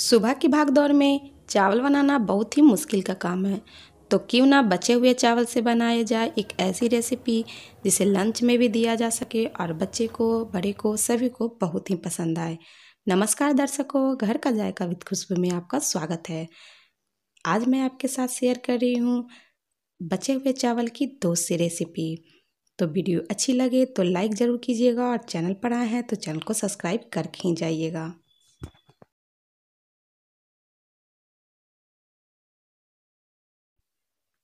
सुबह की भागदौड़ में चावल बनाना बहुत ही मुश्किल का काम है तो क्यों ना बचे हुए चावल से बनाया जाए एक ऐसी रेसिपी जिसे लंच में भी दिया जा सके और बच्चे को बड़े को सभी को बहुत ही पसंद आए नमस्कार दर्शकों घर का जायका विद खुशबू में आपका स्वागत है आज मैं आपके साथ शेयर कर रही हूँ बचे हुए चावल की दो सी रेसिपी तो वीडियो अच्छी लगे तो लाइक ज़रूर कीजिएगा और चैनल पर आए हैं तो चैनल को सब्सक्राइब कर जाइएगा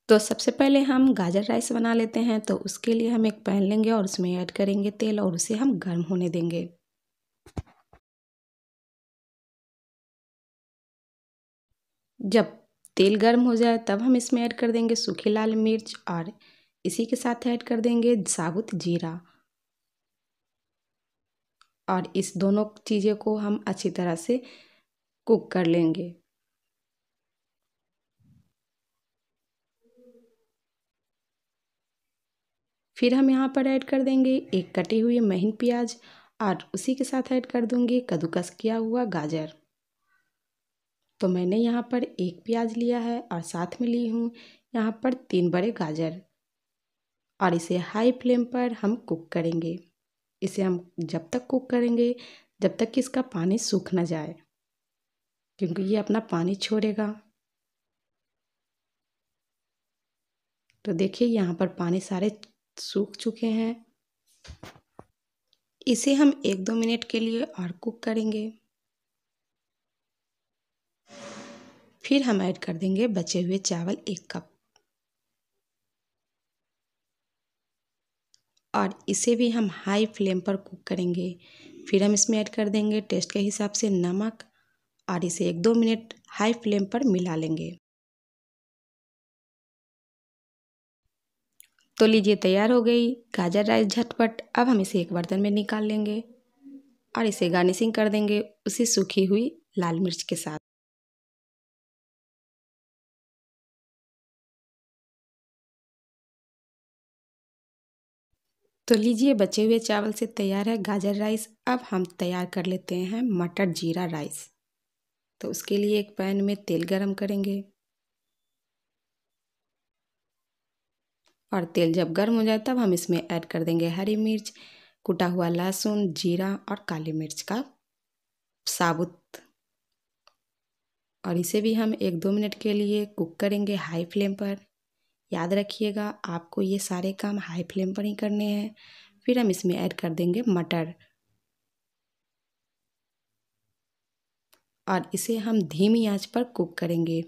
तो सबसे पहले हम गाजर राइस बना लेते हैं तो उसके लिए हम एक पैन लेंगे और उसमें ऐड करेंगे तेल और उसे हम गर्म होने देंगे जब तेल गर्म हो जाए तब हम इसमें ऐड कर देंगे सूखी लाल मिर्च और इसी के साथ ऐड कर देंगे साबुत जीरा और इस दोनों चीज़ें को हम अच्छी तरह से कुक कर लेंगे फिर हम यहाँ पर ऐड कर देंगे एक कटे हुए महीन प्याज और उसी के साथ ऐड कर दूंगी कद्दूकस किया हुआ गाजर तो मैंने यहाँ पर एक प्याज लिया है और साथ में ली हूँ यहाँ पर तीन बड़े गाजर और इसे हाई फ्लेम पर हम कुक करेंगे इसे हम जब तक कुक करेंगे जब तक कि इसका पानी सूख ना जाए क्योंकि ये अपना पानी छोड़ेगा तो देखिए यहाँ पर पानी सारे सूख चुके हैं इसे हम एक दो मिनट के लिए और कुक करेंगे फिर हम ऐड कर देंगे बचे हुए चावल एक कप और इसे भी हम हाई फ्लेम पर कुक करेंगे फिर हम इसमें ऐड कर देंगे टेस्ट के हिसाब से नमक और इसे एक दो मिनट हाई फ्लेम पर मिला लेंगे तो लीजिए तैयार हो गई गाजर राइस झटपट अब हम इसे एक बर्तन में निकाल लेंगे और इसे गार्निशिंग कर देंगे उसी सूखी हुई लाल मिर्च के साथ तो लीजिए बचे हुए चावल से तैयार है गाजर राइस अब हम तैयार कर लेते हैं मटर जीरा राइस तो उसके लिए एक पैन में तेल गरम करेंगे और तेल जब गर्म हो जाए तब हम इसमें ऐड कर देंगे हरी मिर्च कुटा हुआ लहसुन जीरा और काली मिर्च का साबुत और इसे भी हम एक दो मिनट के लिए कुक करेंगे हाई फ्लेम पर याद रखिएगा आपको ये सारे काम हाई फ्लेम पर ही करने हैं फिर हम इसमें ऐड कर देंगे मटर और इसे हम धीमी आंच पर कुक करेंगे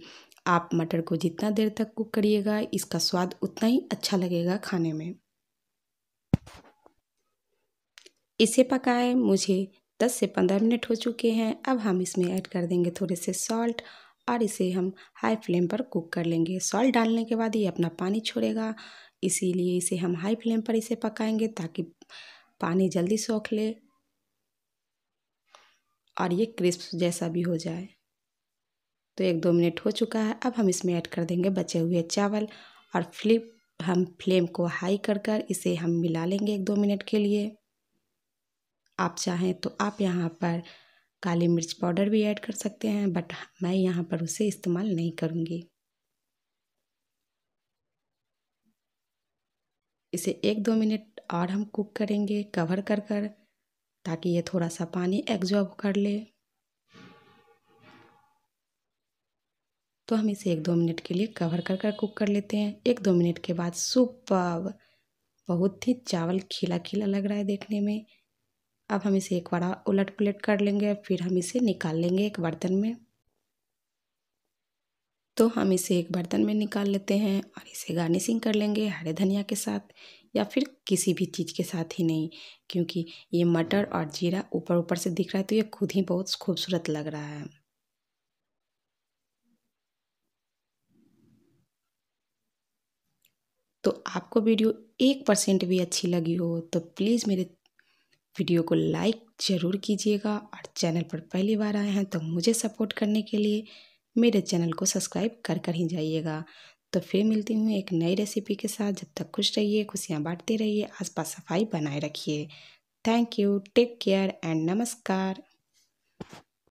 आप मटर को जितना देर तक कुक करिएगा इसका स्वाद उतना ही अच्छा लगेगा खाने में इसे पकाए मुझे 10 से 15 मिनट हो चुके हैं अब हम इसमें ऐड कर देंगे थोड़े से सॉल्ट और इसे हम हाई फ्लेम पर कुक कर लेंगे सॉल्ट डालने के बाद ये अपना पानी छोड़ेगा इसीलिए इसे हम हाई फ्लेम पर इसे पकाएंगे ताकि पानी जल्दी सोख ले और ये क्रिस्प जैसा भी हो जाए तो एक दो मिनट हो चुका है अब हम इसमें ऐड कर देंगे बचे हुए चावल और फ्लिप हम फ्लेम को हाई कर कर इसे हम मिला लेंगे एक दो मिनट के लिए आप चाहें तो आप यहाँ पर काली मिर्च पाउडर भी ऐड कर सकते हैं बट मैं यहाँ पर उसे इस्तेमाल नहीं करूँगी इसे एक दो मिनट और हम कुक करेंगे कवर कर कर ताकि ये थोड़ा सा पानी एग्जॉर्ब कर ले तो हम इसे एक दो मिनट के लिए कवर कर कर कुक कर लेते हैं एक दो मिनट के बाद सुपर बहुत ही चावल खिला खिला लग रहा है देखने में अब हम इसे एक बार उलट पुलट कर लेंगे फिर हम इसे निकाल लेंगे एक बर्तन में तो हम इसे एक बर्तन में निकाल लेते हैं और इसे गार्निशिंग कर लेंगे हरे धनिया के साथ या फिर किसी भी चीज़ के साथ ही नहीं क्योंकि ये मटर और जीरा ऊपर ऊपर से दिख रहा है तो ये खुद ही बहुत खूबसूरत लग रहा है तो आपको वीडियो एक परसेंट भी अच्छी लगी हो तो प्लीज़ मेरे वीडियो को लाइक ज़रूर कीजिएगा और चैनल पर पहली बार आए हैं तो मुझे सपोर्ट करने के लिए मेरे चैनल को सब्सक्राइब कर कर ही जाइएगा तो फिर मिलती हूँ एक नई रेसिपी के साथ जब तक खुश रहिए खुशियाँ बांटते रहिए आसपास सफाई बनाए रखिए thank you take care and नमस्कार